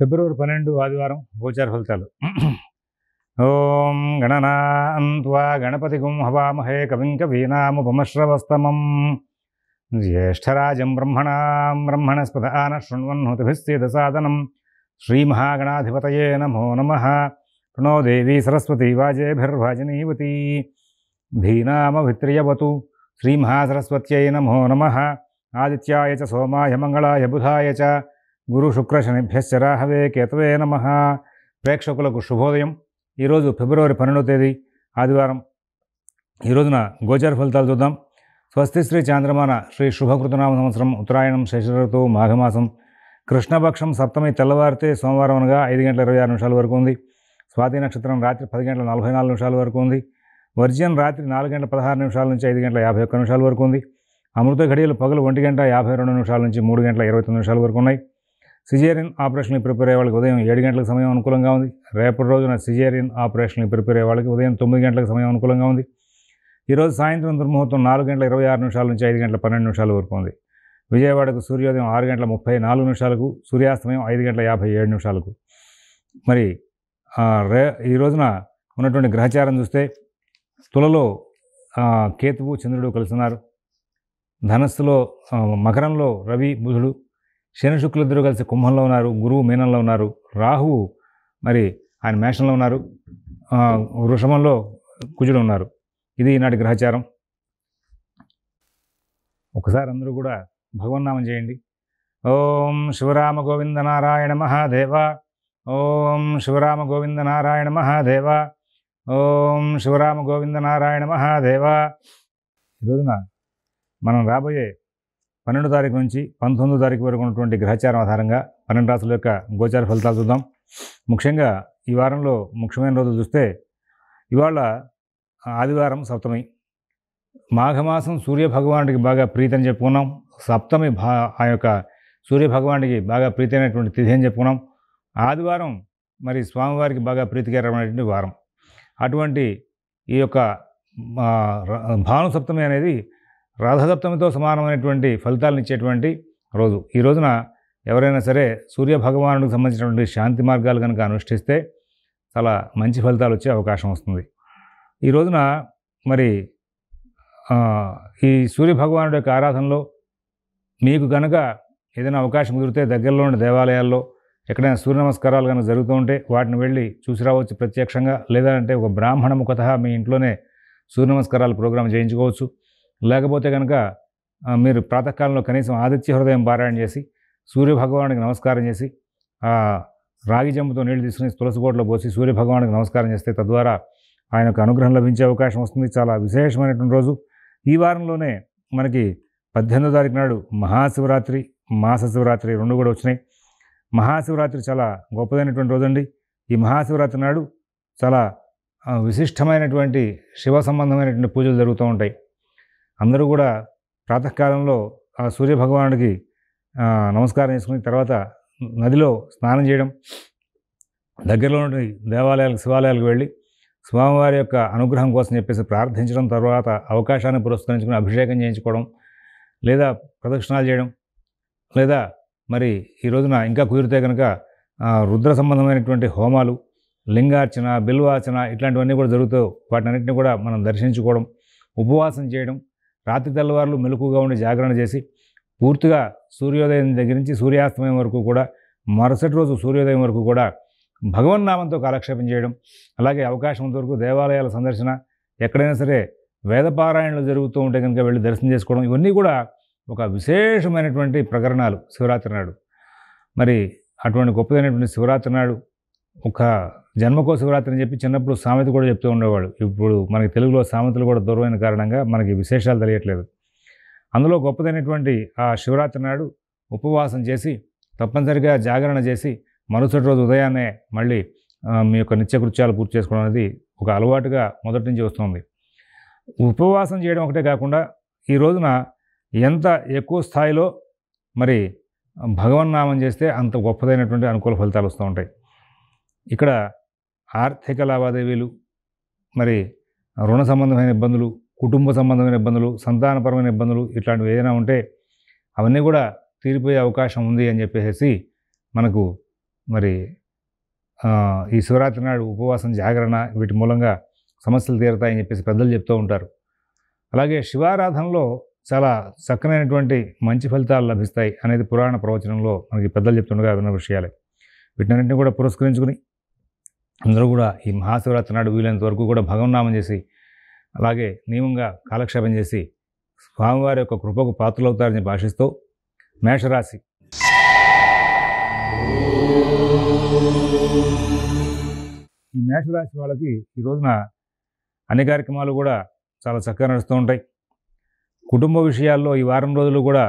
ఫిబ్రవరి పన్నెండు ఆదివారం గోచార ఫలితాలు ఓం గణనాన్వా గణపతి గుంహవామహే హవామహే కవిం కవీనాముపమశ్రవస్తమం జ్యేష్ఠరాజం బ్రహ్మణా బ్రహ్మణస్పద ఆన శృణ్వన్హుతిభిశ్చేద సాదనం శ్రీమహాగణాధిపతయే నమో నమ ప్రణోదేవీ సరస్వతీ వాజేభిర్వాజనీవతీ ధీనామభిత్రియవతు శ్రీమహాసరస్వత్యై నమో నమ ఆదిత్యాయ సోమాయ మంగళాయ బుధాయ చ గురు శుక్ర శనిభ్యశ్చరాహవే కేతవే నమ ప్రేక్షకులకు శుభోదయం ఈరోజు ఫిబ్రవరి పన్నెండో తేదీ ఆదివారం ఈరోజున గోచర ఫలితాలు చూద్దాం స్వస్తి శ్రీ చాంద్రమాన శ్రీ శుభకృతనామ సంవత్సరం ఉత్తరాయణం శశిరతు మాఘమాసం కృష్ణపక్షం సప్తమి తెల్లవారితే సోమవారం అనగా ఐదు గంటల ఇరవై ఆరు నిమిషాల వరకు ఉంది స్వాతి నక్షత్రం రాత్రి పది గంటల నలభై నాలుగు నిమిషాల వరకు ఉంది వర్జన్ రాత్రి నాలుగు గంటల పదహారు నిమిషాల నుంచి ఐదు గంటల యాభై ఒక్క నిమిషాల వరకు ఉంది అమృత ఘడియలు పగలు ఒంటి గంట యాభై రెండు నిమిషాల నుంచి మూడు గంటల ఇరవై తొమ్మిది నిమిషాల వరకు ఉన్నాయి సిజేరియన్ ఆపరేషన్కి ప్రిపేర్ అయ్యే వాళ్ళకి ఉదయం ఏడు గంటలకు సమయం అనుకూలంగా ఉంది రేపటి రోజున సిజేరియన్ ఆపరేషన్కి ప్రిపేర్ అయ్యే వాళ్ళకి ఉదయం తొమ్మిది గంటలకు సమయం అనుకూలంగా ఉంది ఈరోజు సాయంత్రం దుర్ముహూర్తం నాలుగు గంటల ఇరవై ఆరు నిమిషాల నుంచి ఐదు గంటల పన్నెండు నిమిషాల వరకు ఉంది విజయవాడకు సూర్యోదయం ఆరు గంటల ముప్పై నాలుగు నిమిషాలకు సూర్యాస్తమయం ఐదు గంటల యాభై ఏడు నిమిషాలకు మరి రే ఈ రోజున ఉన్నటువంటి గ్రహచారం చూస్తే తులలో కేతువు చంద్రుడు కలుస్తున్నారు ధనస్సులో మకరంలో రవి బుధుడు శని శుక్రులిద్దరూ కలిసి కుంభంలో ఉన్నారు గురువు మీనంలో ఉన్నారు రాహువు మరి ఆయన మేషంలో ఉన్నారు వృషభంలో కుజుడు ఉన్నారు ఇది ఈనాటి గ్రహచారం ఒకసారి అందరూ కూడా భగవన్నామం చేయండి ఓం శివరామ గోవింద నారాయణ మహాదేవ ఓం శివరామ గోవింద నారాయణ మహాదేవ ఓం శివరామ గోవింద నారాయణ మహాదేవ ఈరోజున మనం రాబోయే పన్నెండో తారీఖు నుంచి పంతొమ్మిదో తారీఖు వరకు ఉన్నటువంటి గ్రహచారం ఆధారంగా పన్నెండు రాసుల యొక్క గోచార ఫలితాలు చూద్దాం ముఖ్యంగా ఈ వారంలో ముఖ్యమైన రోజులు చూస్తే ఇవాళ ఆదివారం సప్తమి మాఘమాసం సూర్య బాగా ప్రీతి అని చెప్పుకున్నాం సప్తమి భా ఆ యొక్క సూర్య బాగా ప్రీతి అయినటువంటి తిథి అని చెప్పుకున్నాం ఆదివారం మరి స్వామివారికి బాగా ప్రీతికరమైనటువంటి వారం అటువంటి ఈ యొక్క భాను సప్తమి అనేది రాధాసప్తమితో సమానమైనటువంటి ఫలితాలను ఇచ్చేటువంటి రోజు ఈ రోజున ఎవరైనా సరే సూర్య సంబంధించినటువంటి శాంతి మార్గాలు కనుక అనుష్ఠిస్తే చాలా మంచి ఫలితాలు వచ్చే అవకాశం వస్తుంది ఈ రోజున మరి ఈ సూర్య యొక్క ఆరాధనలో మీకు కనుక ఏదైనా అవకాశం కుదిరితే దగ్గరలో ఉన్న దేవాలయాల్లో ఎక్కడైనా సూర్య నమస్కారాలు కనుక జరుగుతూ ఉంటే వాటిని వెళ్ళి చూసి రావచ్చు ప్రత్యక్షంగా లేదంటే ఒక బ్రాహ్మణ ముఖత మీ ఇంట్లోనే సూర్య నమస్కారాలు ప్రోగ్రాం చేయించుకోవచ్చు లేకపోతే కనుక మీరు ప్రాతకాలంలో కనీసం ఆదిత్య హృదయం పారాయణ చేసి సూర్యభగవానికి నమస్కారం చేసి రాగి జంపుతో నీళ్లు తీసుకుని తులసిగోడలో పోసి సూర్యభగవానికి నమస్కారం చేస్తే తద్వారా ఆయన అనుగ్రహం లభించే అవకాశం వస్తుంది చాలా విశేషమైనటువంటి రోజు ఈ వారంలోనే మనకి పద్దెనిమిదో తారీఖు నాడు మహాశివరాత్రి మాస శివరాత్రి రెండు కూడా వచ్చినాయి మహాశివరాత్రి చాలా గొప్పదైనటువంటి రోజండి ఈ మహాశివరాత్రి నాడు చాలా విశిష్టమైనటువంటి శివ సంబంధమైనటువంటి పూజలు జరుగుతూ ఉంటాయి అందరూ కూడా ప్రాతకాలంలో ఆ సూర్యభగవానుడికి నమస్కారం చేసుకుని తర్వాత నదిలో స్నానం చేయడం దగ్గరలో ఉన్న దేవాలయాలకు శివాలయాలకు వెళ్ళి స్వామివారి యొక్క అనుగ్రహం కోసం చెప్పేసి ప్రార్థించడం తర్వాత అవకాశాన్ని పురస్కరించుకుని అభిషేకం చేయించుకోవడం లేదా ప్రదక్షిణాలు చేయడం లేదా మరి ఈ రోజున ఇంకా కుదిరితే కనుక రుద్ర సంబంధమైనటువంటి హోమాలు లింగార్చన బిల్వార్చన ఇట్లాంటివన్నీ కూడా జరుగుతూ వాటినన్నింటినీ కూడా మనం దర్శించుకోవడం ఉపవాసం చేయడం రాత్రి తెల్లవారులు మెలకుగా ఉండి జాగరణ చేసి పూర్తిగా సూర్యోదయం దగ్గర నుంచి సూర్యాస్తమయం వరకు కూడా మరుసటి రోజు సూర్యోదయం వరకు కూడా నామంతో కాలక్షేపం చేయడం అలాగే అవకాశం వరకు దేవాలయాల సందర్శన ఎక్కడైనా సరే వేదపారాయణలు జరుగుతూ ఉంటే కనుక వెళ్ళి దర్శనం చేసుకోవడం ఇవన్నీ కూడా ఒక విశేషమైనటువంటి ప్రకరణాలు శివరాత్రి నాడు మరి అటువంటి గొప్పదైనటువంటి శివరాత్రి నాడు ఒక జన్మకో అని చెప్పి చిన్నప్పుడు సామెత కూడా చెప్తూ ఉండేవాడు ఇప్పుడు మనకి తెలుగులో సామెతలు కూడా దూరమైన కారణంగా మనకి విశేషాలు తెలియట్లేదు అందులో గొప్పదైనటువంటి ఆ శివరాత్రి నాడు ఉపవాసం చేసి తప్పనిసరిగా జాగరణ చేసి మరుసటి రోజు ఉదయాన్నే మళ్ళీ మీ యొక్క నిత్యకృత్యాలు పూర్తి చేసుకోవడం అనేది ఒక అలవాటుగా మొదటి నుంచి వస్తుంది ఉపవాసం చేయడం ఒకటే కాకుండా ఈ రోజున ఎంత ఎక్కువ స్థాయిలో మరి భగవన్నామం చేస్తే అంత గొప్పదైనటువంటి అనుకూల ఫలితాలు వస్తూ ఉంటాయి ఇక్కడ ఆర్థిక లావాదేవీలు మరి రుణ సంబంధమైన ఇబ్బందులు కుటుంబ సంబంధమైన ఇబ్బందులు సంతానపరమైన ఇబ్బందులు ఇట్లాంటివి ఏదైనా ఉంటే అవన్నీ కూడా తీరిపోయే అవకాశం ఉంది అని చెప్పేసి మనకు మరి ఈ శివరాత్రి నాడు ఉపవాసం జాగరణ వీటి మూలంగా సమస్యలు తీరుతాయని చెప్పేసి పెద్దలు చెప్తూ ఉంటారు అలాగే శివారాధనలో చాలా చక్కనైనటువంటి మంచి ఫలితాలు లభిస్తాయి అనేది పురాణ ప్రవచనంలో మనకి పెద్దలు చెప్తుండగా విన్న విషయాలే వీటినన్నింటినీ కూడా పురస్కరించుకుని అందరూ కూడా ఈ మహాశివరాత్రి నాడు వీలైనంత వరకు కూడా భగవన్నామం చేసి అలాగే నియమంగా కాలక్షేపం చేసి స్వామివారి యొక్క కృపకు పాత్రలవుతారని భాషిస్తూ మేషరాశి ఈ మేషరాశి వాళ్ళకి ఈ రోజున అన్ని కార్యక్రమాలు కూడా చాలా చక్కగా నడుస్తూ ఉంటాయి కుటుంబ విషయాల్లో ఈ వారం రోజులు కూడా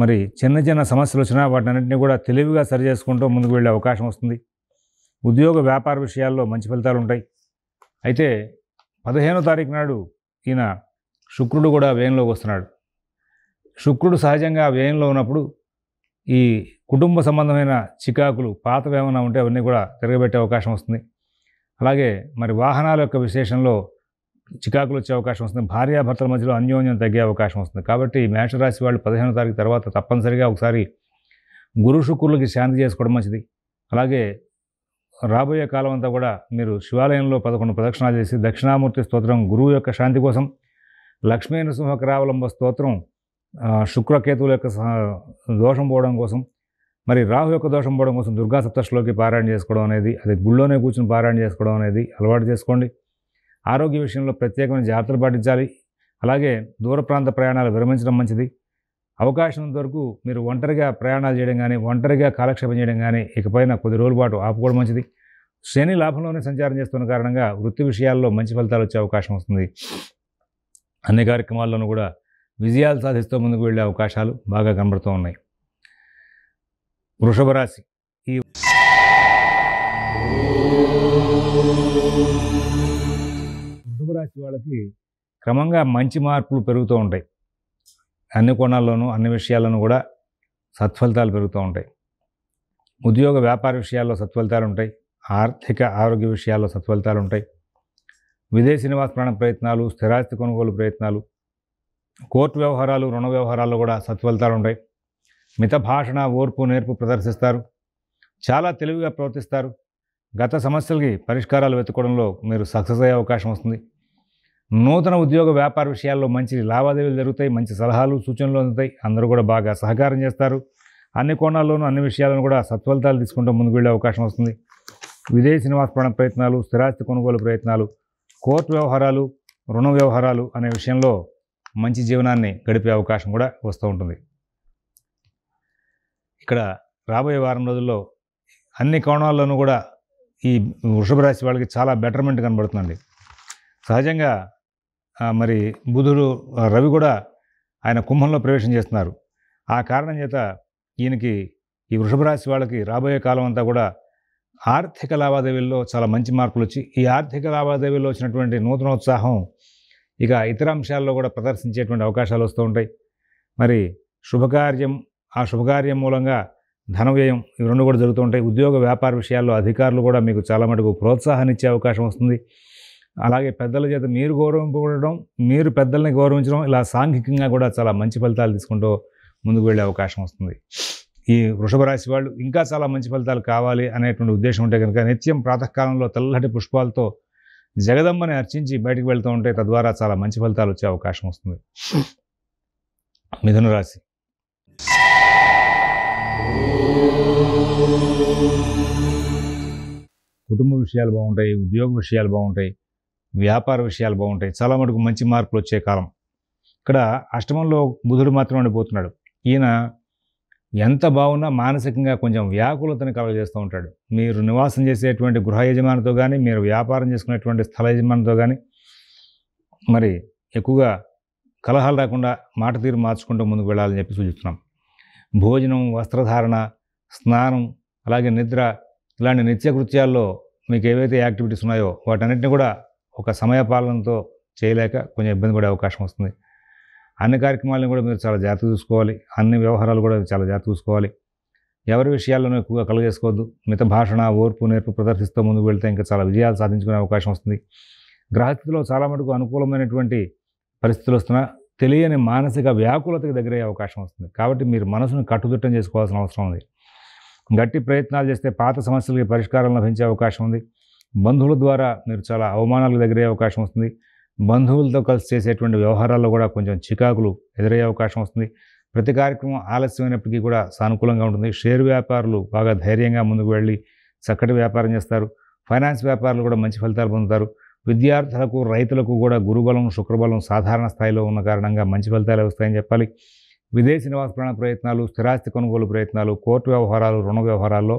మరి చిన్న చిన్న సమస్యలు వచ్చినా అన్నింటినీ కూడా తెలివిగా సరి చేసుకుంటూ ముందుకు వెళ్ళే అవకాశం వస్తుంది ఉద్యోగ వ్యాపార విషయాల్లో మంచి ఫలితాలు ఉంటాయి అయితే పదిహేనో తారీఖు నాడు ఈయన శుక్రుడు కూడా వ్యయంలోకి వస్తున్నాడు శుక్రుడు సహజంగా వ్యయంలో ఉన్నప్పుడు ఈ కుటుంబ సంబంధమైన చికాకులు పాతవి ఏమైనా ఉంటే అవన్నీ కూడా తిరగబెట్టే అవకాశం వస్తుంది అలాగే మరి వాహనాల యొక్క విశేషంలో చికాకులు వచ్చే అవకాశం వస్తుంది భార్యాభర్తల మధ్యలో అన్యోన్యం తగ్గే అవకాశం వస్తుంది కాబట్టి మేషరాశి వాళ్ళు పదిహేనో తారీఖు తర్వాత తప్పనిసరిగా ఒకసారి గురు శుక్రులకి శాంతి చేసుకోవడం మంచిది అలాగే రాబోయే కాలం అంతా కూడా మీరు శివాలయంలో పదకొండు ప్రదక్షిణాలు చేసి దక్షిణామూర్తి స్తోత్రం గురువు యొక్క శాంతి కోసం లక్ష్మీ నృసింహకరావలంబ స్తోత్రం శుక్రకేతువుల యొక్క దోషం పోవడం కోసం మరి రాహు యొక్క దోషం పోవడం కోసం దుర్గా సప్తశ్లోకి పారాయణ చేసుకోవడం అనేది అది గుళ్ళోనే కూర్చుని పారాయణ చేసుకోవడం అనేది అలవాటు చేసుకోండి ఆరోగ్య విషయంలో ప్రత్యేకమైన జాగ్రత్తలు పాటించాలి అలాగే దూర ప్రాంత ప్రయాణాలు విరమించడం మంచిది అవకాశం వరకు మీరు ఒంటరిగా ప్రయాణాలు చేయడం కానీ ఒంటరిగా కాలక్షేపం చేయడం కానీ ఇకపోయినా కొద్ది రోజుల పాటు ఆపుకోవడం మంచిది శని లాభంలోనే సంచారం చేస్తున్న కారణంగా వృత్తి విషయాల్లో మంచి ఫలితాలు వచ్చే అవకాశం వస్తుంది అన్ని కార్యక్రమాల్లోనూ కూడా విజయాలు సాధిస్తూ ముందుకు వెళ్ళే అవకాశాలు బాగా కనబడుతూ ఉన్నాయి వృషభ రాశి ఈ వృషభ రాశి వాళ్ళకి క్రమంగా మంచి మార్పులు పెరుగుతూ ఉంటాయి అన్ని కోణాల్లోనూ అన్ని విషయాల్లోనూ కూడా సత్ఫలితాలు పెరుగుతూ ఉంటాయి ఉద్యోగ వ్యాపార విషయాల్లో సత్ఫలితాలు ఉంటాయి ఆర్థిక ఆరోగ్య విషయాల్లో సత్ఫలితాలు ఉంటాయి విదేశీ నివాస ప్రాణ ప్రయత్నాలు స్థిరాస్తి కొనుగోలు ప్రయత్నాలు కోర్టు వ్యవహారాలు రుణ వ్యవహారాల్లో కూడా సత్ఫలితాలు ఉంటాయి మిత భాషణ ఓర్పు నేర్పు ప్రదర్శిస్తారు చాలా తెలివిగా ప్రవర్తిస్తారు గత సమస్యలకి పరిష్కారాలు వెతుకోవడంలో మీరు సక్సెస్ అయ్యే అవకాశం వస్తుంది నూతన ఉద్యోగ వ్యాపార విషయాల్లో మంచి లావాదేవీలు జరుగుతాయి మంచి సలహాలు సూచనలు అందుతాయి అందరూ కూడా బాగా సహకారం చేస్తారు అన్ని కోణాల్లోనూ అన్ని విషయాలను కూడా సత్ఫలితాలు తీసుకుంటూ ముందుకు వెళ్ళే అవకాశం వస్తుంది విదేశీ నివాసపడ ప్రయత్నాలు స్థిరాస్తి కొనుగోలు ప్రయత్నాలు కోర్టు వ్యవహారాలు రుణ వ్యవహారాలు అనే విషయంలో మంచి జీవనాన్ని గడిపే అవకాశం కూడా వస్తూ ఉంటుంది ఇక్కడ రాబోయే వారం రోజుల్లో అన్ని కోణాల్లోనూ కూడా ఈ వృషభ రాశి వాళ్ళకి చాలా బెటర్మెంట్ కనబడుతుందండి సహజంగా మరి బుధుడు రవి కూడా ఆయన కుంభంలో ప్రవేశం చేస్తున్నారు ఆ కారణం చేత ఈయనకి ఈ వృషభ రాశి వాళ్ళకి రాబోయే కాలం అంతా కూడా ఆర్థిక లావాదేవీల్లో చాలా మంచి మార్పులు వచ్చి ఈ ఆర్థిక లావాదేవీల్లో వచ్చినటువంటి నూతనోత్సాహం ఇక ఇతర అంశాల్లో కూడా ప్రదర్శించేటువంటి అవకాశాలు వస్తూ ఉంటాయి మరి శుభకార్యం ఆ శుభకార్యం మూలంగా ధన వ్యయం ఇవి రెండు కూడా జరుగుతూ ఉంటాయి ఉద్యోగ వ్యాపార విషయాల్లో అధికారులు కూడా మీకు చాలా మటుకు ప్రోత్సాహాన్ని ఇచ్చే అవకాశం వస్తుంది అలాగే పెద్దల చేత మీరు గౌరవింపబడడం మీరు పెద్దల్ని గౌరవించడం ఇలా సాంఘికంగా కూడా చాలా మంచి ఫలితాలు తీసుకుంటూ ముందుకు వెళ్ళే అవకాశం వస్తుంది ఈ వృషభ రాశి వాళ్ళు ఇంకా చాలా మంచి ఫలితాలు కావాలి అనేటువంటి ఉద్దేశం ఉంటే కనుక నిత్యం ప్రాతకాలంలో తెల్లటి పుష్పాలతో జగదమ్మని అర్చించి బయటకు వెళ్తూ ఉంటే తద్వారా చాలా మంచి ఫలితాలు వచ్చే అవకాశం వస్తుంది మిథున రాశి కుటుంబ విషయాలు బాగుంటాయి ఉద్యోగ విషయాలు బాగుంటాయి వ్యాపార విషయాలు బాగుంటాయి చాలా మటుకు మంచి మార్పులు వచ్చే కాలం ఇక్కడ అష్టమంలో బుధుడు మాత్రం ఉండిపోతున్నాడు ఈయన ఎంత బాగున్నా మానసికంగా కొంచెం వ్యాకులతను చేస్తూ ఉంటాడు మీరు నివాసం చేసేటువంటి గృహ యజమానితో కానీ మీరు వ్యాపారం చేసుకునేటువంటి స్థల యజమానితో కానీ మరి ఎక్కువగా కలహాలు రాకుండా మాట తీరు మార్చుకుంటూ ముందుకు వెళ్ళాలని చెప్పి సూచిస్తున్నాం భోజనం వస్త్రధారణ స్నానం అలాగే నిద్ర ఇలాంటి నిత్యకృత్యాల్లో మీకు ఏవైతే యాక్టివిటీస్ ఉన్నాయో వాటన్నిటిని కూడా ఒక సమయపాలనతో చేయలేక కొంచెం ఇబ్బంది పడే అవకాశం వస్తుంది అన్ని కార్యక్రమాలను కూడా మీరు చాలా జాగ్రత్త చూసుకోవాలి అన్ని వ్యవహారాలు కూడా చాలా జాగ్రత్త చూసుకోవాలి ఎవరి విషయాల్లోనూ ఎక్కువగా కలగేసుకోవద్దు మిత భాషణ ఓర్పు నేర్పు ప్రదర్శిస్తూ ముందుకు వెళ్తే ఇంకా చాలా విజయాలు సాధించుకునే అవకాశం వస్తుంది గ్రహస్థితిలో చాలా మటుకు అనుకూలమైనటువంటి పరిస్థితులు వస్తున్నా తెలియని మానసిక వ్యాకులతకి దగ్గరయ్యే అవకాశం వస్తుంది కాబట్టి మీరు మనసును కట్టుదిట్టం చేసుకోవాల్సిన అవసరం ఉంది గట్టి ప్రయత్నాలు చేస్తే పాత సమస్యలకి పరిష్కారం లభించే అవకాశం ఉంది బంధువుల ద్వారా మీరు చాలా అవమానాలకు దగ్గరే అవకాశం వస్తుంది బంధువులతో కలిసి చేసేటువంటి వ్యవహారాల్లో కూడా కొంచెం చికాకులు ఎదురయ్యే అవకాశం వస్తుంది ప్రతి కార్యక్రమం ఆలస్యమైనప్పటికీ కూడా సానుకూలంగా ఉంటుంది షేర్ వ్యాపారులు బాగా ధైర్యంగా ముందుకు వెళ్ళి చక్కటి వ్యాపారం చేస్తారు ఫైనాన్స్ వ్యాపారులు కూడా మంచి ఫలితాలు పొందుతారు విద్యార్థులకు రైతులకు కూడా గురుబలం శుక్రబలం సాధారణ స్థాయిలో ఉన్న కారణంగా మంచి ఫలితాలు వస్తాయని చెప్పాలి విదేశీ నివాస ప్రయాణ ప్రయత్నాలు స్థిరాస్తి కొనుగోలు ప్రయత్నాలు కోర్టు వ్యవహారాలు రుణ వ్యవహారాల్లో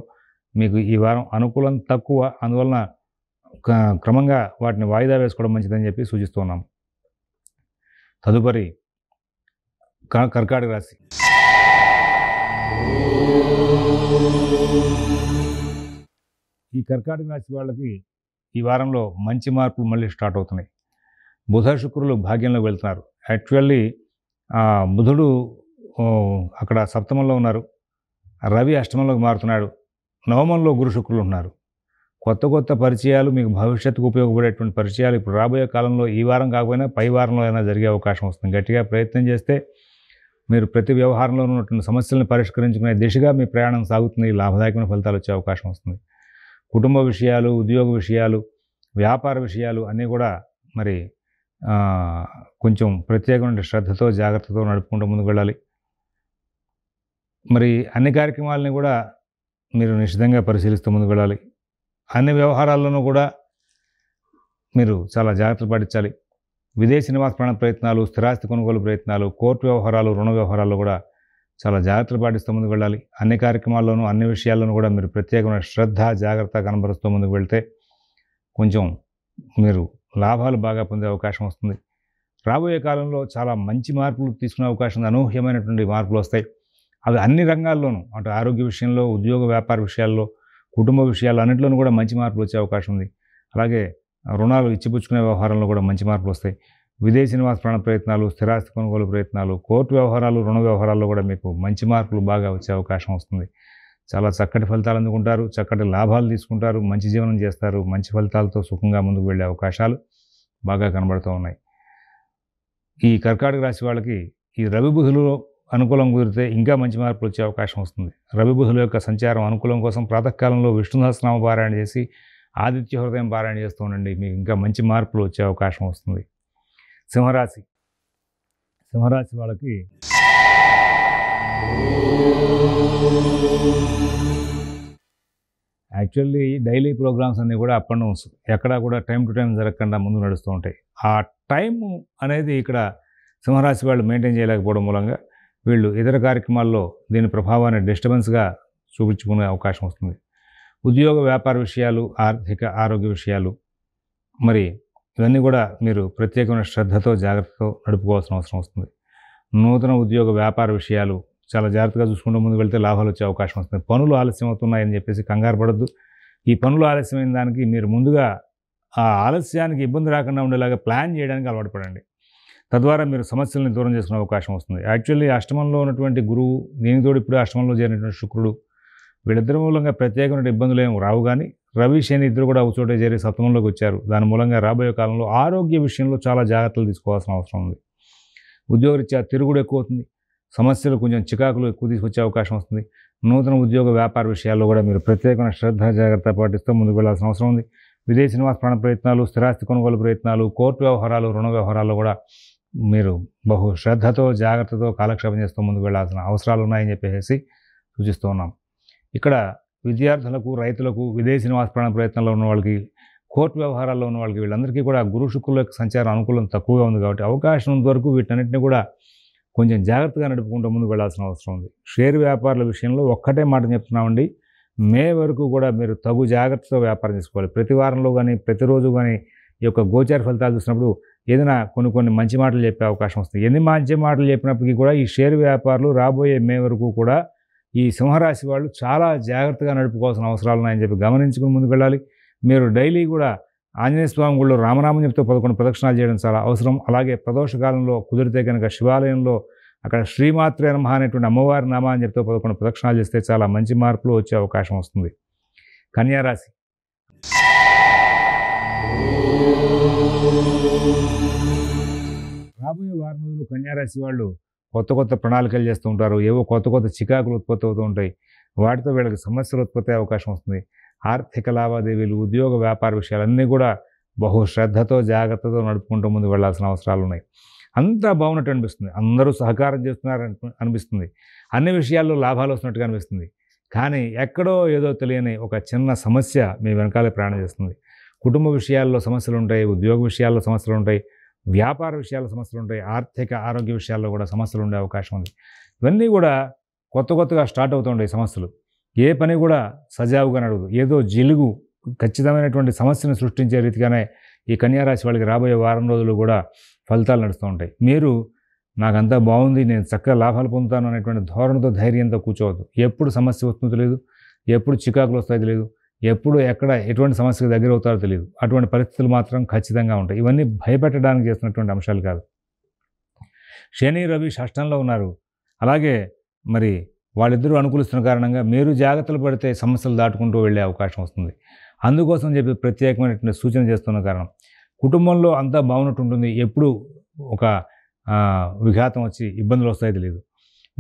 మీకు ఈ వారం అనుకూలం తక్కువ అందువలన క్రమంగా వాటిని వాయిదా వేసుకోవడం మంచిదని చెప్పి సూచిస్తున్నాం తదుపరి కర్కాటక రాశి ఈ కర్కాటక రాశి వాళ్ళకి ఈ వారంలో మంచి మార్పులు మళ్ళీ స్టార్ట్ అవుతున్నాయి బుధ శుక్రులు భాగ్యంలో వెళ్తున్నారు యాక్చువల్లీ బుధుడు అక్కడ సప్తమంలో ఉన్నారు రవి అష్టమంలోకి మారుతున్నాడు నవమంలో గురు శుక్రులు ఉన్నారు కొత్త కొత్త పరిచయాలు మీకు భవిష్యత్తుకు ఉపయోగపడేటువంటి పరిచయాలు ఇప్పుడు రాబోయే కాలంలో ఈ వారం కాకపోయినా పై వారంలో అయినా జరిగే అవకాశం వస్తుంది గట్టిగా ప్రయత్నం చేస్తే మీరు ప్రతి వ్యవహారంలో ఉన్నటువంటి సమస్యలను పరిష్కరించుకునే దిశగా మీ ప్రయాణం సాగుతుంది లాభదాయకమైన ఫలితాలు వచ్చే అవకాశం వస్తుంది కుటుంబ విషయాలు ఉద్యోగ విషయాలు వ్యాపార విషయాలు అన్నీ కూడా మరి కొంచెం ప్రత్యేకమైన శ్రద్ధతో జాగ్రత్తతో నడుపుకుంటూ ముందుకు వెళ్ళాలి మరి అన్ని కార్యక్రమాలని కూడా మీరు నిశ్చితంగా పరిశీలిస్తూ ముందుకు వెళ్ళాలి అన్ని వ్యవహారాల్లోనూ కూడా మీరు చాలా జాగ్రత్తలు పాటించాలి విదేశీ నివాస ప్రాణ ప్రయత్నాలు స్థిరాస్తి కొనుగోలు ప్రయత్నాలు కోర్టు వ్యవహారాలు రుణ వ్యవహారాల్లో కూడా చాలా జాగ్రత్తలు పాటిస్తూ ముందుకు వెళ్ళాలి అన్ని కార్యక్రమాల్లోనూ అన్ని విషయాల్లోనూ కూడా మీరు ప్రత్యేకమైన శ్రద్ధ జాగ్రత్త కనబరుస్తూ ముందుకు వెళ్తే కొంచెం మీరు లాభాలు బాగా పొందే అవకాశం వస్తుంది రాబోయే కాలంలో చాలా మంచి మార్పులు తీసుకునే అవకాశం అనూహ్యమైనటువంటి మార్పులు వస్తాయి అవి అన్ని రంగాల్లోనూ అటు ఆరోగ్య విషయంలో ఉద్యోగ వ్యాపార విషయాల్లో కుటుంబ విషయాలు అన్నింటిలోనూ కూడా మంచి మార్పులు వచ్చే అవకాశం ఉంది అలాగే రుణాలు ఇచ్చిపుచ్చుకునే వ్యవహారంలో కూడా మంచి మార్పులు వస్తాయి విదేశీ నివాస ప్రాణ ప్రయత్నాలు స్థిరాస్తి కొనుగోలు ప్రయత్నాలు కోర్టు వ్యవహారాలు రుణ వ్యవహారాల్లో కూడా మీకు మంచి మార్పులు బాగా వచ్చే అవకాశం వస్తుంది చాలా చక్కటి ఫలితాలు అందుకుంటారు చక్కటి లాభాలు తీసుకుంటారు మంచి జీవనం చేస్తారు మంచి ఫలితాలతో సుఖంగా ముందుకు వెళ్ళే అవకాశాలు బాగా కనబడుతూ ఉన్నాయి ఈ కర్కాటక రాశి వాళ్ళకి ఈ రవి బుధులు అనుకూలం కుదిరితే ఇంకా మంచి మార్పులు వచ్చే అవకాశం వస్తుంది రవి బుధుల యొక్క సంచారం అనుకూలం కోసం ప్రాతకాలంలో విష్ణుదాసనామ పారాయణ చేసి ఆదిత్య హృదయం పారాయణ చేస్తూ ఉండండి మీకు ఇంకా మంచి మార్పులు వచ్చే అవకాశం వస్తుంది సింహరాశి సింహరాశి వాళ్ళకి యాక్చువల్లీ డైలీ ప్రోగ్రామ్స్ అన్నీ కూడా అప్ అండ్ డౌన్స్ ఎక్కడా కూడా టైం టు టైం జరగకుండా ముందు నడుస్తూ ఉంటాయి ఆ టైము అనేది ఇక్కడ సింహరాశి వాళ్ళు మెయింటైన్ చేయలేకపోవడం మూలంగా వీళ్ళు ఇతర కార్యక్రమాల్లో దీని ప్రభావాన్ని డిస్టర్బెన్స్గా చూపించుకునే అవకాశం వస్తుంది ఉద్యోగ వ్యాపార విషయాలు ఆర్థిక ఆరోగ్య విషయాలు మరి ఇవన్నీ కూడా మీరు ప్రత్యేకమైన శ్రద్ధతో జాగ్రత్తతో నడుపుకోవాల్సిన అవసరం వస్తుంది నూతన ఉద్యోగ వ్యాపార విషయాలు చాలా జాగ్రత్తగా చూసుకుంటూ ముందుకు వెళ్తే లాభాలు వచ్చే అవకాశం వస్తుంది పనులు ఆలస్యం అవుతున్నాయని చెప్పేసి కంగారు పడద్దు ఈ పనులు ఆలస్యమైన దానికి మీరు ముందుగా ఆ ఆలస్యానికి ఇబ్బంది రాకుండా ఉండేలాగా ప్లాన్ చేయడానికి అలవాటు పడండి తద్వారా మీరు సమస్యలను దూరం చేసుకునే అవకాశం వస్తుంది యాక్చువల్లీ అష్టమంలో ఉన్నటువంటి గురువు దీనికి ఇప్పుడు అష్టమంలో చేరినటువంటి శుక్రుడు వీళ్ళిద్దరి మూలంగా ప్రత్యేకమైన ఇబ్బందులు ఏమి రావు కానీ రవి శని ఇద్దరు కూడా ఒక చోటే చేరి సప్తమంలోకి వచ్చారు దాని మూలంగా రాబోయే కాలంలో ఆరోగ్య విషయంలో చాలా జాగ్రత్తలు తీసుకోవాల్సిన అవసరం ఉంది ఉద్యోగరీత్యా తిరుగుడు ఎక్కువ అవుతుంది సమస్యలు కొంచెం చికాకులు ఎక్కువ తీసుకొచ్చే అవకాశం వస్తుంది నూతన ఉద్యోగ వ్యాపార విషయాల్లో కూడా మీరు ప్రత్యేకమైన శ్రద్ధ జాగ్రత్త పాటిస్తూ ముందుకు వెళ్లాల్సిన అవసరం ఉంది విదేశీ నివాస ప్రాణ ప్రయత్నాలు స్థిరాస్తి కొనుగోలు ప్రయత్నాలు కోర్టు వ్యవహారాలు రుణ వ్యవహారాల్లో కూడా మీరు బహు శ్రద్ధతో జాగ్రత్తతో కాలక్షేపం చేస్తూ ముందుకు వెళ్లాల్సిన అవసరాలు ఉన్నాయని చెప్పేసి సూచిస్తూ ఉన్నాం ఇక్కడ విద్యార్థులకు రైతులకు విదేశీ నివాస ప్రాణ ప్రయత్నంలో ఉన్న వాళ్ళకి కోర్టు వ్యవహారాల్లో ఉన్న వాళ్ళకి వీళ్ళందరికీ కూడా గురు శుక్రుల యొక్క సంచారం అనుకూలం తక్కువగా ఉంది కాబట్టి అవకాశం వరకు వీటన్నిటిని కూడా కొంచెం జాగ్రత్తగా నడుపుకుంటూ ముందుకు వెళ్లాల్సిన అవసరం ఉంది షేర్ వ్యాపారుల విషయంలో ఒక్కటే మాట చెప్తున్నామండి మే వరకు కూడా మీరు తగు జాగ్రత్తతో వ్యాపారం చేసుకోవాలి ప్రతి వారంలో కానీ ప్రతిరోజు కానీ ఈ యొక్క గోచార ఫలితాలు చూసినప్పుడు ఏదైనా కొన్ని కొన్ని మంచి మాటలు చెప్పే అవకాశం వస్తుంది ఎన్ని మంచి మాటలు చెప్పినప్పటికీ కూడా ఈ షేర్ వ్యాపారులు రాబోయే మే వరకు కూడా ఈ సింహరాశి వాళ్ళు చాలా జాగ్రత్తగా నడుపుకోవాల్సిన అవసరాలు ఉన్నాయని చెప్పి గమనించుకుని ముందుకు వెళ్ళాలి మీరు డైలీ కూడా ఆంజనేయ స్వామి గుళ్ళు రామనామం చెప్తూ పదకొండు ప్రదక్షిణాలు చేయడం చాలా అవసరం అలాగే ప్రదోషకాలంలో కుదిరితే కనుక శివాలయంలో అక్కడ శ్రీమాత్రే నమ అనేటువంటి అమ్మవారి అని చెప్తూ పదకొండు ప్రదక్షిణాలు చేస్తే చాలా మంచి మార్పులు వచ్చే అవకాశం వస్తుంది కన్యారాశి రాబోయే వారం రోజులు కన్యారాశి వాళ్ళు కొత్త కొత్త ప్రణాళికలు చేస్తూ ఉంటారు ఏవో కొత్త కొత్త చికాకులు ఉత్పత్తి అవుతూ ఉంటాయి వాటితో వీళ్ళకి సమస్యలు ఉత్పత్తి అవకాశం వస్తుంది ఆర్థిక లావాదేవీలు ఉద్యోగ వ్యాపార విషయాలన్నీ కూడా బహు శ్రద్ధతో జాగ్రత్తతో నడుపుకుంటూ ముందు వెళ్లాల్సిన అవసరాలు ఉన్నాయి అంతా బాగున్నట్టు అనిపిస్తుంది అందరూ సహకారం చేస్తున్నారు అనిపిస్తుంది అన్ని విషయాల్లో లాభాలు వస్తున్నట్టుగా అనిపిస్తుంది కానీ ఎక్కడో ఏదో తెలియని ఒక చిన్న సమస్య మీ వెనకాలే ప్రయాణం చేస్తుంది కుటుంబ విషయాల్లో సమస్యలు ఉంటాయి ఉద్యోగ విషయాల్లో సమస్యలు ఉంటాయి వ్యాపార విషయాల సమస్యలు ఉంటాయి ఆర్థిక ఆరోగ్య విషయాల్లో కూడా సమస్యలు ఉండే అవకాశం ఉంది ఇవన్నీ కూడా కొత్త కొత్తగా స్టార్ట్ అవుతుండే సమస్యలు ఏ పని కూడా సజావుగా నడవదు ఏదో జిలుగు ఖచ్చితమైనటువంటి సమస్యను సృష్టించే రీతిగానే ఈ కన్యారాశి వాళ్ళకి రాబోయే వారం రోజులు కూడా ఫలితాలు నడుస్తూ ఉంటాయి మీరు నాకంతా బాగుంది నేను చక్కగా లాభాలు పొందుతాను అనేటువంటి ధోరణితో ధైర్యంతో కూర్చోవద్దు ఎప్పుడు సమస్య వస్తుందో తెలియదు ఎప్పుడు చికాకులు వస్తాయో తెలియదు ఎప్పుడు ఎక్కడ ఎటువంటి సమస్యకు దగ్గర అవుతారో తెలియదు అటువంటి పరిస్థితులు మాత్రం ఖచ్చితంగా ఉంటాయి ఇవన్నీ భయపెట్టడానికి చేస్తున్నటువంటి అంశాలు కాదు శని రవి షష్టంలో ఉన్నారు అలాగే మరి వాళ్ళిద్దరూ అనుకూలిస్తున్న కారణంగా మీరు జాగ్రత్తలు పడితే సమస్యలు దాటుకుంటూ వెళ్ళే అవకాశం వస్తుంది అందుకోసం చెప్పి ప్రత్యేకమైనటువంటి సూచన చేస్తున్న కారణం కుటుంబంలో అంతా బాగున్నట్టు ఉంటుంది ఎప్పుడు ఒక విఘాతం వచ్చి ఇబ్బందులు వస్తాయో తెలియదు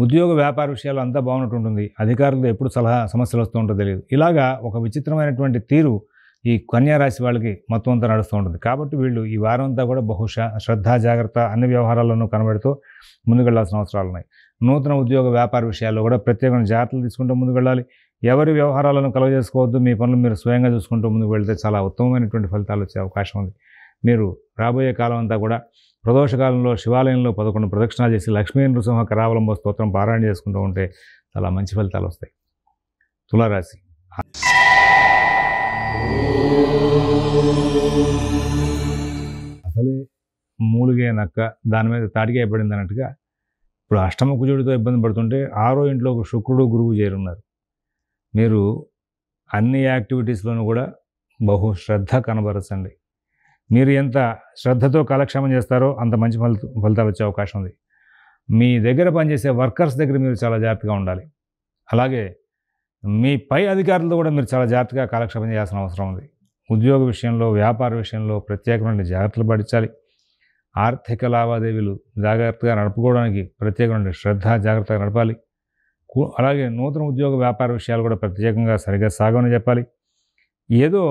ఉద్యోగ వ్యాపార విషయాలు అంతా బాగున్నట్టు ఉంటుంది అధికారులతో ఎప్పుడు సలహా సమస్యలు వస్తూ ఉంటుందో తెలియదు ఇలాగా ఒక విచిత్రమైనటువంటి తీరు ఈ కన్యారాశి వాళ్ళకి మొత్తం అంతా నడుస్తూ ఉంటుంది కాబట్టి వీళ్ళు ఈ వారం అంతా కూడా బహుశా శ్రద్ధ జాగ్రత్త అన్ని వ్యవహారాలను కనబడుతూ ముందుకెళ్లాల్సిన అవసరాలు ఉన్నాయి నూతన ఉద్యోగ వ్యాపార విషయాల్లో కూడా ప్రత్యేకమైన జాగ్రత్తలు తీసుకుంటూ ముందుకెళ్ళాలి ఎవరి వ్యవహారాలను చేసుకోవద్దు మీ పనులు మీరు స్వయంగా చూసుకుంటూ ముందుకు వెళ్తే చాలా ఉత్తమమైనటువంటి ఫలితాలు వచ్చే అవకాశం ఉంది మీరు రాబోయే కాలం అంతా కూడా ప్రదోషకాలంలో శివాలయంలో పదకొండు ప్రదక్షిణాలు చేసి లక్ష్మీ నృసింహ కరావలంబ స్తోత్రం పారాయణ చేసుకుంటూ ఉంటే చాలా మంచి ఫలితాలు వస్తాయి తులారాశి అసలే మూలిగే నక్క దాని మీద తాటికే పడింది అన్నట్టుగా ఇప్పుడు అష్టమ కుజుడితో ఇబ్బంది పడుతుంటే ఆరో ఇంట్లో ఒక శుక్రుడు గురువు చేరున్నారు మీరు అన్ని యాక్టివిటీస్లోనూ కూడా బహుశ్రద్ధ కనబరచండి మీరు ఎంత శ్రద్ధతో కాలక్షేమం చేస్తారో అంత మంచి ఫలితాలు వచ్చే అవకాశం ఉంది మీ దగ్గర పనిచేసే వర్కర్స్ దగ్గర మీరు చాలా జాగ్రత్తగా ఉండాలి అలాగే మీ పై అధికారులతో కూడా మీరు చాలా జాగ్రత్తగా కాలక్షేపం చేయాల్సిన అవసరం ఉంది ఉద్యోగ విషయంలో వ్యాపార విషయంలో ప్రత్యేకమైన జాగ్రత్తలు పాటించాలి ఆర్థిక లావాదేవీలు జాగ్రత్తగా నడుపుకోవడానికి ప్రత్యేకమైన శ్రద్ధ జాగ్రత్తగా నడపాలి అలాగే నూతన ఉద్యోగ వ్యాపార విషయాలు కూడా ప్రత్యేకంగా సరిగ్గా సాగమని చెప్పాలి ఏదో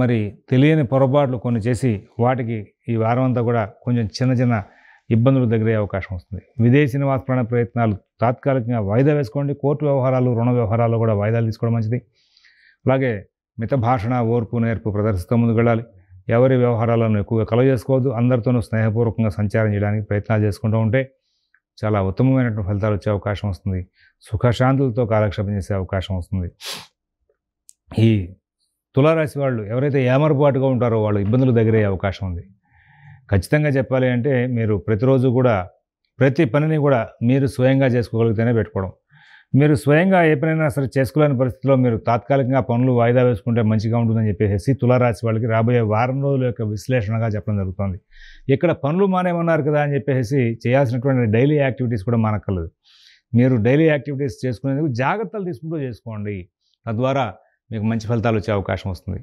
మరి తెలియని పొరపాట్లు కొన్ని చేసి వాటికి ఈ వారం అంతా కూడా కొంచెం చిన్న చిన్న ఇబ్బందులు దగ్గరే అవకాశం వస్తుంది విదేశీ నివాస ప్రయత్నాలు తాత్కాలికంగా వాయిదా వేసుకోండి కోర్టు వ్యవహారాలు రుణ వ్యవహారాలు కూడా వాయిదాలు తీసుకోవడం మంచిది అలాగే మిత భాషణ ఓర్పు నేర్పు ప్రదర్శిస్తూ ముందుకు వెళ్ళాలి ఎవరి వ్యవహారాలను ఎక్కువగా కలవ చేసుకోవద్దు అందరితోనూ స్నేహపూర్వకంగా సంచారం చేయడానికి ప్రయత్నాలు చేసుకుంటూ ఉంటే చాలా ఉత్తమమైనటువంటి ఫలితాలు వచ్చే అవకాశం వస్తుంది సుఖశాంతులతో కాలక్షేపం చేసే అవకాశం వస్తుంది ఈ తులారాశి వాళ్ళు ఎవరైతే ఏమరపాటుగా ఉంటారో వాళ్ళు ఇబ్బందులు దగ్గరయ్యే అవకాశం ఉంది ఖచ్చితంగా చెప్పాలి అంటే మీరు ప్రతిరోజు కూడా ప్రతి పనిని కూడా మీరు స్వయంగా చేసుకోగలిగితేనే పెట్టుకోవడం మీరు స్వయంగా ఏ పనైనా సరే చేసుకోలేని పరిస్థితిలో మీరు తాత్కాలికంగా పనులు వాయిదా వేసుకుంటే మంచిగా ఉంటుందని చెప్పేసి తులారాశి వాళ్ళకి రాబోయే వారం రోజుల యొక్క విశ్లేషణగా చెప్పడం జరుగుతుంది ఇక్కడ పనులు మానేమన్నారు కదా అని చెప్పేసి చేయాల్సినటువంటి డైలీ యాక్టివిటీస్ కూడా మానక్కర్లేదు మీరు డైలీ యాక్టివిటీస్ చేసుకునేందుకు జాగ్రత్తలు తీసుకుంటూ చేసుకోండి తద్వారా మీకు మంచి ఫలితాలు వచ్చే అవకాశం వస్తుంది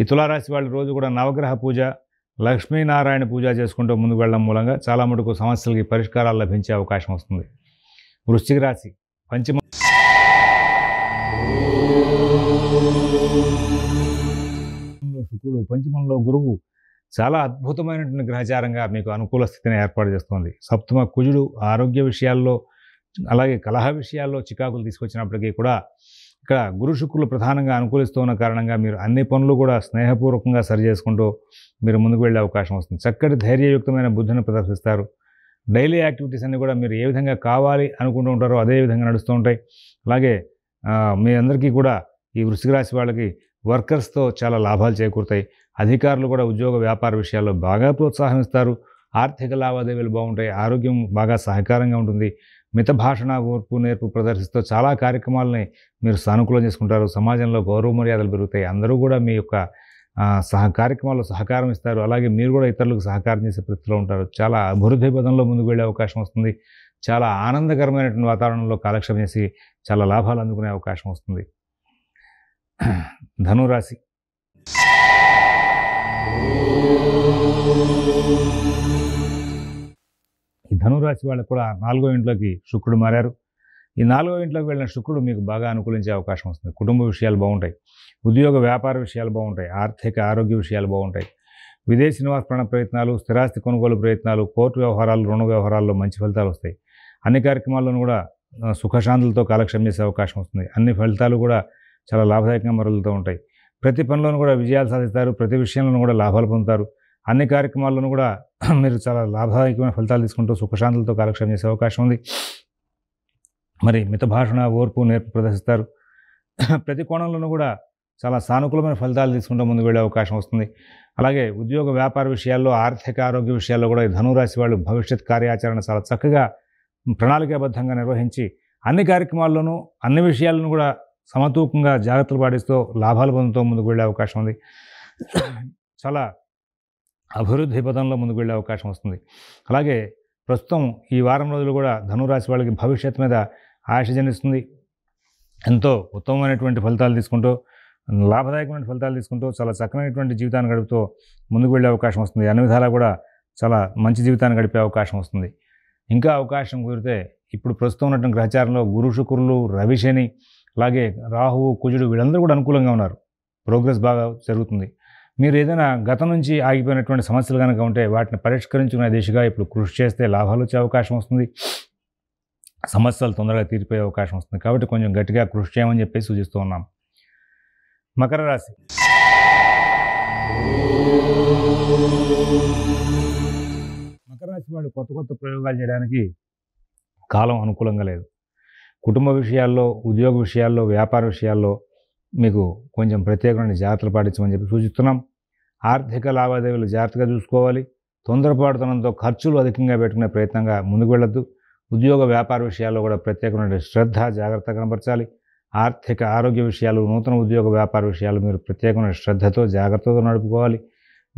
ఈ తులారాశి వాళ్ళు రోజు కూడా నవగ్రహ పూజ లక్ష్మీనారాయణ పూజ చేసుకుంటూ ముందుకు వెళ్ళడం మూలంగా చాలా మటుకు సమస్యలకి పరిష్కారాలు లభించే అవకాశం వస్తుంది వృశ్చిక రాశి పంచమ శుక్రుడు పంచమంలో గురువు చాలా అద్భుతమైనటువంటి గ్రహచారంగా మీకు అనుకూల స్థితిని ఏర్పాటు చేస్తుంది సప్తమ కుజుడు ఆరోగ్య విషయాల్లో అలాగే కలహ విషయాల్లో చికాకులు తీసుకొచ్చినప్పటికీ కూడా ఇక్కడ గురు శుక్రులు ప్రధానంగా అనుకూలిస్తున్న కారణంగా మీరు అన్ని పనులు కూడా స్నేహపూర్వకంగా సరిచేసుకుంటూ మీరు ముందుకు వెళ్ళే అవకాశం వస్తుంది చక్కటి ధైర్యయుక్తమైన బుద్ధిని ప్రదర్శిస్తారు డైలీ యాక్టివిటీస్ అన్నీ కూడా మీరు ఏ విధంగా కావాలి అనుకుంటూ ఉంటారో అదే విధంగా నడుస్తూ ఉంటాయి అలాగే మీ అందరికీ కూడా ఈ వృషిక రాశి వాళ్ళకి వర్కర్స్తో చాలా లాభాలు చేకూరుతాయి అధికారులు కూడా ఉద్యోగ వ్యాపార విషయాల్లో బాగా ప్రోత్సాహం ఇస్తారు ఆర్థిక లావాదేవీలు బాగుంటాయి ఆరోగ్యం బాగా సహకారంగా ఉంటుంది మిత భాషణ ఓర్పు నేర్పు ప్రదర్శిస్తూ చాలా కార్యక్రమాలని మీరు సానుకూలం చేసుకుంటారు సమాజంలో గౌరవ మర్యాదలు పెరుగుతాయి అందరూ కూడా మీ యొక్క సహ కార్యక్రమాల్లో సహకారం ఇస్తారు అలాగే మీరు కూడా ఇతరులకు సహకారం చేసే పరిస్థితిలో ఉంటారు చాలా అభివృద్ధి పదంలో ముందుకు వెళ్ళే అవకాశం వస్తుంది చాలా ఆనందకరమైనటువంటి వాతావరణంలో కాలక్షేపం చేసి చాలా లాభాలు అందుకునే అవకాశం వస్తుంది ధనురాశి ధనురాశి వాళ్ళకు కూడా నాలుగో ఇంట్లోకి శుక్రుడు మారారు ఈ నాలుగో ఇంట్లోకి వెళ్ళిన శుక్రుడు మీకు బాగా అనుకూలించే అవకాశం వస్తుంది కుటుంబ విషయాలు బాగుంటాయి ఉద్యోగ వ్యాపార విషయాలు బాగుంటాయి ఆర్థిక ఆరోగ్య విషయాలు బాగుంటాయి విదేశీ నివాస ప్రయత్నాలు స్థిరాస్తి కొనుగోలు ప్రయత్నాలు కోర్టు వ్యవహారాలు రుణ వ్యవహారాల్లో మంచి ఫలితాలు వస్తాయి అన్ని కార్యక్రమాల్లోనూ కూడా సుఖశాంతులతో కాలక్షేమం చేసే అవకాశం వస్తుంది అన్ని ఫలితాలు కూడా చాలా లాభదాయకంగా మరలుతూ ఉంటాయి ప్రతి పనిలోనూ కూడా విజయాలు సాధిస్తారు ప్రతి విషయంలోనూ కూడా లాభాలు పొందుతారు అన్ని కార్యక్రమాల్లోనూ కూడా మీరు చాలా లాభదాయకమైన ఫలితాలు తీసుకుంటూ సుఖశాంతులతో కాలక్షేపం చేసే అవకాశం ఉంది మరి మిత భాషణ ఓర్పు నేర్పు ప్రదర్శిస్తారు ప్రతి కోణంలోనూ కూడా చాలా సానుకూలమైన ఫలితాలు తీసుకుంటూ ముందుకు వెళ్ళే అవకాశం వస్తుంది అలాగే ఉద్యోగ వ్యాపార విషయాల్లో ఆర్థిక ఆరోగ్య విషయాల్లో కూడా ఈ ధనురాశి వాళ్ళు భవిష్యత్ కార్యాచరణ చాలా చక్కగా ప్రణాళికాబద్ధంగా నిర్వహించి అన్ని కార్యక్రమాల్లోనూ అన్ని విషయాలను కూడా సమతూకంగా జాగ్రత్తలు పాటిస్తూ లాభాలు పొందుతూ ముందుకు వెళ్ళే అవకాశం ఉంది చాలా అభివృద్ధి పదంలో ముందుకు వెళ్ళే అవకాశం వస్తుంది అలాగే ప్రస్తుతం ఈ వారం రోజులు కూడా ధనురాశి వాళ్ళకి భవిష్యత్ మీద ఆశ జనిస్తుంది ఎంతో ఉత్తమమైనటువంటి ఫలితాలు తీసుకుంటూ లాభదాయకమైన ఫలితాలు తీసుకుంటూ చాలా చక్కనైనటువంటి జీవితాన్ని గడుపుతూ ముందుకు వెళ్ళే అవకాశం వస్తుంది అన్ని విధాలా కూడా చాలా మంచి జీవితాన్ని గడిపే అవకాశం వస్తుంది ఇంకా అవకాశం కుదిరితే ఇప్పుడు ప్రస్తుతం ఉన్నటువంటి గ్రహచారంలో గురు శుక్రులు రవిశని అలాగే రాహువు కుజుడు వీళ్ళందరూ కూడా అనుకూలంగా ఉన్నారు ప్రోగ్రెస్ బాగా జరుగుతుంది మీరు ఏదైనా గతం నుంచి ఆగిపోయినటువంటి సమస్యలు కనుక ఉంటే వాటిని పరిష్కరించుకునే దిశగా ఇప్పుడు కృషి చేస్తే లాభాలు వచ్చే అవకాశం వస్తుంది సమస్యలు తొందరగా తీరిపోయే అవకాశం వస్తుంది కాబట్టి కొంచెం గట్టిగా కృషి చేయమని చెప్పి సూచిస్తూ ఉన్నాం మకర రాశి మకర రాశి వాళ్ళు కొత్త కొత్త ప్రయోగాలు చేయడానికి కాలం అనుకూలంగా లేదు కుటుంబ విషయాల్లో ఉద్యోగ విషయాల్లో వ్యాపార విషయాల్లో మీకు కొంచెం ప్రత్యేకమైన జాగ్రత్తలు పాటించమని చెప్పి సూచిస్తున్నాం ఆర్థిక లావాదేవీలు జాగ్రత్తగా చూసుకోవాలి తొందరపడుతనంతో ఖర్చులు అధికంగా పెట్టుకునే ప్రయత్నంగా ముందుకు వెళ్ళొద్దు ఉద్యోగ వ్యాపార విషయాల్లో కూడా ప్రత్యేకమైన శ్రద్ధ జాగ్రత్త కనపరచాలి ఆర్థిక ఆరోగ్య విషయాలు నూతన ఉద్యోగ వ్యాపార విషయాలు మీరు ప్రత్యేకమైన శ్రద్ధతో జాగ్రత్తతో నడుపుకోవాలి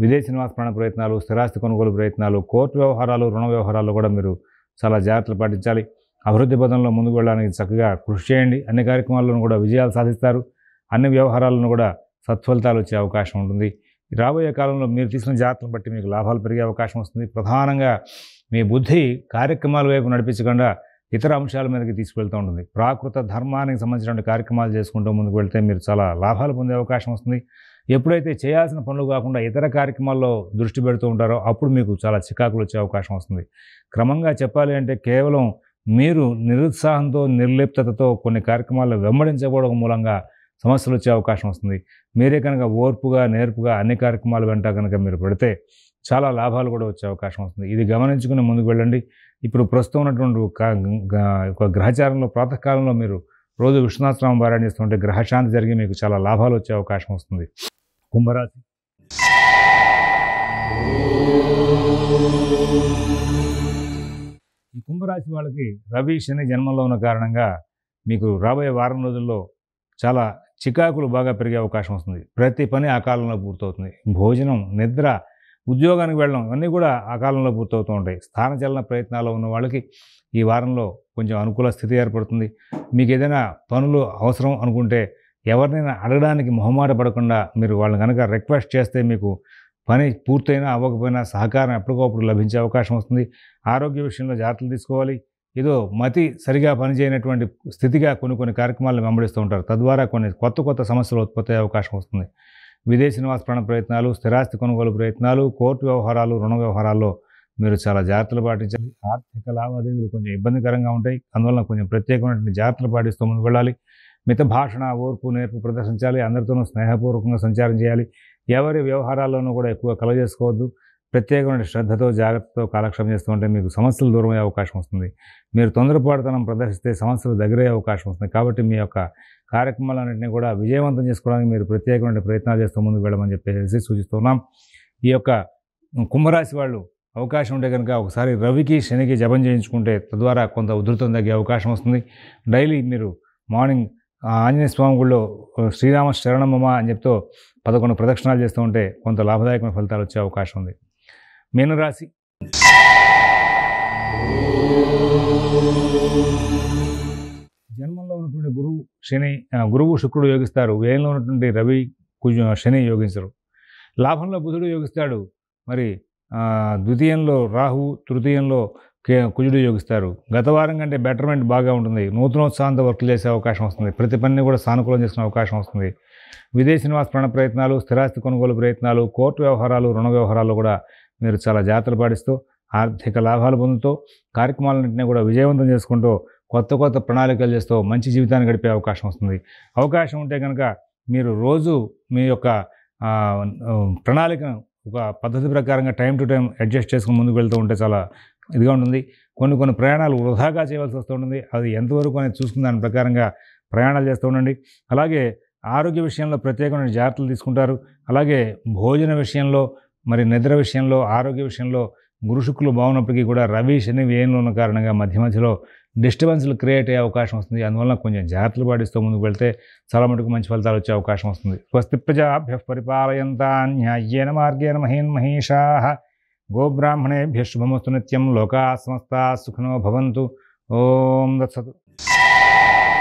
విదేశీ నివాసపణ ప్రయత్నాలు స్థిరాస్తి కొనుగోలు ప్రయత్నాలు కోర్టు వ్యవహారాలు రుణ వ్యవహారాలు కూడా మీరు చాలా జాగ్రత్తలు పాటించాలి అభివృద్ధి పదంలో ముందుకు వెళ్ళడానికి చక్కగా కృషి చేయండి అన్ని కార్యక్రమాల్లోనూ కూడా విజయాలు సాధిస్తారు అన్ని వ్యవహారాలను కూడా సత్ఫలితాలు వచ్చే అవకాశం ఉంటుంది రాబోయే కాలంలో మీరు తీసుకున్న జాగ్రత్తలను బట్టి మీకు లాభాలు పెరిగే అవకాశం వస్తుంది ప్రధానంగా మీ బుద్ధి కార్యక్రమాల వైపు నడిపించకుండా ఇతర అంశాల మీదకి తీసుకువెళ్తూ ఉంటుంది ప్రాకృత ధర్మానికి సంబంధించిన కార్యక్రమాలు చేసుకుంటూ ముందుకు వెళ్తే మీరు చాలా లాభాలు పొందే అవకాశం వస్తుంది ఎప్పుడైతే చేయాల్సిన పనులు కాకుండా ఇతర కార్యక్రమాల్లో దృష్టి పెడుతూ ఉంటారో అప్పుడు మీకు చాలా చికాకులు వచ్చే అవకాశం వస్తుంది క్రమంగా చెప్పాలి అంటే కేవలం మీరు నిరుత్సాహంతో నిర్లిప్తతతో కొన్ని కార్యక్రమాల్లో వెంబడించకపోవడం మూలంగా సమస్యలు వచ్చే అవకాశం వస్తుంది మీరే కనుక ఓర్పుగా నేర్పుగా అన్ని కార్యక్రమాలు వెంట కనుక మీరు పెడితే చాలా లాభాలు కూడా వచ్చే అవకాశం వస్తుంది ఇది గమనించుకుని ముందుకు వెళ్ళండి ఇప్పుడు ప్రస్తుతం ఉన్నటువంటి ఒక గ్రహచారంలో ప్రాతకాలంలో మీరు రోజు విశ్వనాథ స్వామి పారాయణ చేస్తుంటే గ్రహశాంతి జరిగి మీకు చాలా లాభాలు వచ్చే అవకాశం వస్తుంది కుంభరాశి ఈ కుంభరాశి వాళ్ళకి రవి శని జన్మంలో ఉన్న కారణంగా మీకు రాబోయే వారం రోజుల్లో చాలా చికాకులు బాగా పెరిగే అవకాశం వస్తుంది ప్రతి పని ఆ కాలంలో పూర్తవుతుంది భోజనం నిద్ర ఉద్యోగానికి వెళ్ళడం ఇవన్నీ కూడా ఆ కాలంలో పూర్తవుతూ ఉంటాయి స్థానచలన ప్రయత్నాలు ఉన్న వాళ్ళకి ఈ వారంలో కొంచెం అనుకూల స్థితి ఏర్పడుతుంది మీకు ఏదైనా పనులు అవసరం అనుకుంటే ఎవరినైనా అడగడానికి మొహమాట పడకుండా మీరు వాళ్ళని కనుక రిక్వెస్ట్ చేస్తే మీకు పని పూర్తయినా అవ్వకపోయినా సహకారం ఎప్పటికప్పుడు లభించే అవకాశం వస్తుంది ఆరోగ్య విషయంలో జాగ్రత్తలు తీసుకోవాలి ఏదో మతి సరిగా పనిచేయనటువంటి స్థితిగా కొన్ని కొన్ని కార్యక్రమాలను వెంబడిస్తూ ఉంటారు తద్వారా కొన్ని కొత్త కొత్త సమస్యలు ఉత్పత్తి అయ్యే అవకాశం వస్తుంది విదేశీ నివాసపరణ ప్రయత్నాలు స్థిరాస్తి కొనుగోలు ప్రయత్నాలు కోర్టు వ్యవహారాలు రుణ వ్యవహారాల్లో మీరు చాలా జాగ్రత్తలు పాటించాలి ఆర్థిక లావాదేవీలు కొంచెం ఇబ్బందికరంగా ఉంటాయి అందువల్ల కొంచెం ప్రత్యేకమైనటువంటి జాగ్రత్తలు పాటిస్తూ ముందుకు వెళ్ళాలి మిత భాషణ ఓర్పు నేర్పు ప్రదర్శించాలి అందరితోనూ స్నేహపూర్వకంగా సంచారం చేయాలి ఎవరి వ్యవహారాల్లోనూ కూడా ఎక్కువ కలగజేసుకోవద్దు ప్రత్యేకమైన శ్రద్ధతో జాగ్రత్తతో కాలక్షేపం చేస్తూ ఉంటే మీకు సమస్యలు దూరమయ్యే అవకాశం వస్తుంది మీరు తొందరపాటుతనం ప్రదర్శిస్తే సమస్యలు దగ్గరయ్యే అవకాశం వస్తుంది కాబట్టి మీ యొక్క కార్యక్రమాలన్నింటినీ కూడా విజయవంతం చేసుకోవడానికి మీరు ప్రత్యేకమైన ప్రయత్నాలు చేస్తూ ముందుకు వెళ్ళమని చెప్పేసి సూచిస్తున్నాం ఈ యొక్క కుంభరాశి వాళ్ళు అవకాశం ఉంటే కనుక ఒకసారి రవికి శనికి జపం చేయించుకుంటే తద్వారా కొంత ఉధృతం తగ్గే అవకాశం వస్తుంది డైలీ మీరు మార్నింగ్ ఆంజనేయ స్వామి గుళ్ళో శ్రీరామ శరణమ్మ అని చెప్తూ పదకొండు ప్రదక్షిణాలు చేస్తూ ఉంటే కొంత లాభదాయకమైన ఫలితాలు వచ్చే అవకాశం ఉంది మీనరాశి జన్మంలో ఉన్నటువంటి గురువు శని గురువు శుక్రుడు యోగిస్తారు వ్యయంలో ఉన్నటువంటి రవి శని యోగించరు లాభంలో బుధుడు యోగిస్తాడు మరి ద్వితీయంలో రాహు తృతీయంలో కుజుడు యోగిస్తారు గత వారం కంటే బెటర్మెంట్ బాగా ఉంటుంది నూతనోత్సాహంత వర్క్ చేసే అవకాశం వస్తుంది ప్రతి పనిని కూడా సానుకూలం చేసుకునే అవకాశం వస్తుంది విదేశీ నివాస ప్రణ ప్రయత్నాలు స్థిరాస్తి కొనుగోలు ప్రయత్నాలు కోర్టు వ్యవహారాలు రుణ వ్యవహారాలు కూడా మీరు చాలా జాగ్రత్తలు పాటిస్తూ ఆర్థిక లాభాలు పొందుతూ కార్యక్రమాలన్నింటినీ కూడా విజయవంతం చేసుకుంటూ కొత్త కొత్త ప్రణాళికలు చేస్తూ మంచి జీవితాన్ని గడిపే అవకాశం వస్తుంది అవకాశం ఉంటే కనుక మీరు రోజు మీ యొక్క ప్రణాళికను ఒక పద్ధతి ప్రకారంగా టైం టు టైం అడ్జస్ట్ చేసుకుని ముందుకు వెళ్తూ ఉంటే చాలా ఇదిగా ఉంటుంది కొన్ని కొన్ని ప్రయాణాలు వృధాగా చేయవలసి వస్తూ ఉంటుంది అది ఎంతవరకు అనేది చూసుకున్న దాని ప్రకారంగా ప్రయాణాలు చేస్తూ ఉండండి అలాగే ఆరోగ్య విషయంలో ప్రత్యేకమైన జాగ్రత్తలు తీసుకుంటారు అలాగే భోజన విషయంలో మరి నిద్ర విషయంలో ఆరోగ్య విషయంలో గురుశుక్లు బాగున్నప్పటికీ కూడా రవి శని వ్యయంలో ఉన్న కారణంగా మధ్య మధ్యలో డిస్టర్బెన్స్లు క్రియేట్ అయ్యే అవకాశం వస్తుంది అందువల్ల కొంచెం జాగ్రత్తలు పాటిస్తూ ముందుకు వెళ్తే చాలా మటుకు మంచి ఫలితాలు వచ్చే అవకాశం వస్తుంది స్వస్తి ప్రజాభ్య పరిపాలయంతాన్యాయేన మార్గేన మహేన్ మహేషా గోబ్రాహ్మణేభ్య శుభమస్తు నిత్యం లోకా సమస్త సుఖనో భవంతు ఓం దత్సతు